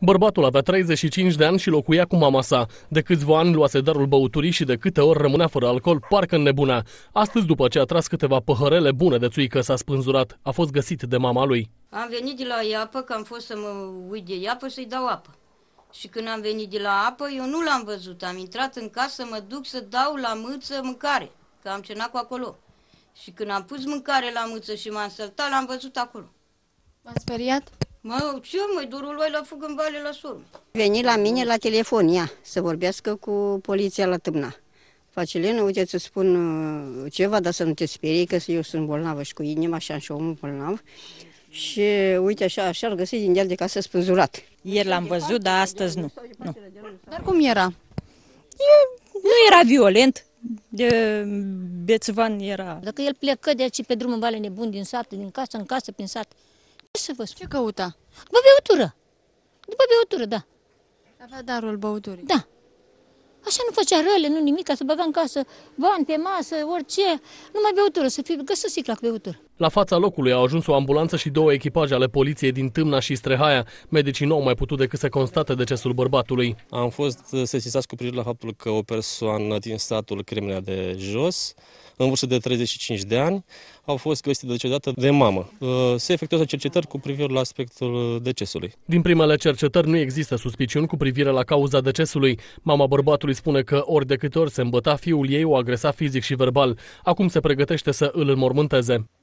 Bărbatul avea 35 de ani și locuia cu mama sa. De câțiva ani luase darul băuturii și de câte ori rămânea fără alcool, parcă nebuna. Astăzi, după ce a tras câteva păhărele bune de țuică, s-a spânzurat. A fost găsit de mama lui. Am venit de la iapă, că am fost să mă uit de iapă, să-i dau apă. Și când am venit de la apă, eu nu l-am văzut. Am intrat în casă să mă duc să dau la mâță mâncare, că am cenat cu acolo. Și când am pus mâncare la mâță și m-am săltat, l-am văzut acolo. M-a speriat? Mă, ce mai durul lui la a fug în vale la sur. Veni la mine la telefon, ea, să vorbească cu poliția la Tâmna. Facelină, uite, să spun uh, ceva, dar să nu te sperii, că eu sunt bolnavă și cu inima așa, și omul bolnav. Și uite așa, așa ar găsit din deal de casă spânzurat. Ieri l-am văzut, dar astăzi nu. nu. Dar cum era? E, nu era violent, de bețvan era. Dacă el plecă de aici pe drumul Vale Nebun din sat, din casă în casă, prin sat, ce să vă spun? Ce căuta? După băutură. După băutură, da. Avea darul băuturii. Da. Așa nu făcea răle, nu nimic, ca să băga în casă bani pe masă, orice, numai băutură, să fie găsă sicla cu beutură. La fața locului au ajuns o ambulanță și două echipaje ale poliției din Tâmna și Strehaia. Medicii nu au mai putut decât să constate decesul bărbatului. Am fost eh, sesizați cu privire la faptul că o persoană din statul Crimelea de Jos în vârstă de 35 de ani au fost găsite decedată de mamă. Uh, se efectuează cercetări cu privire la aspectul decesului. Din primele cercetări nu există suspiciuni cu privire la cauza decesului. Mama bărbatului spune că ori de câte ori se îmbăta fiul ei, o agresa fizic și verbal. Acum se pregătește să îl înmormânteze.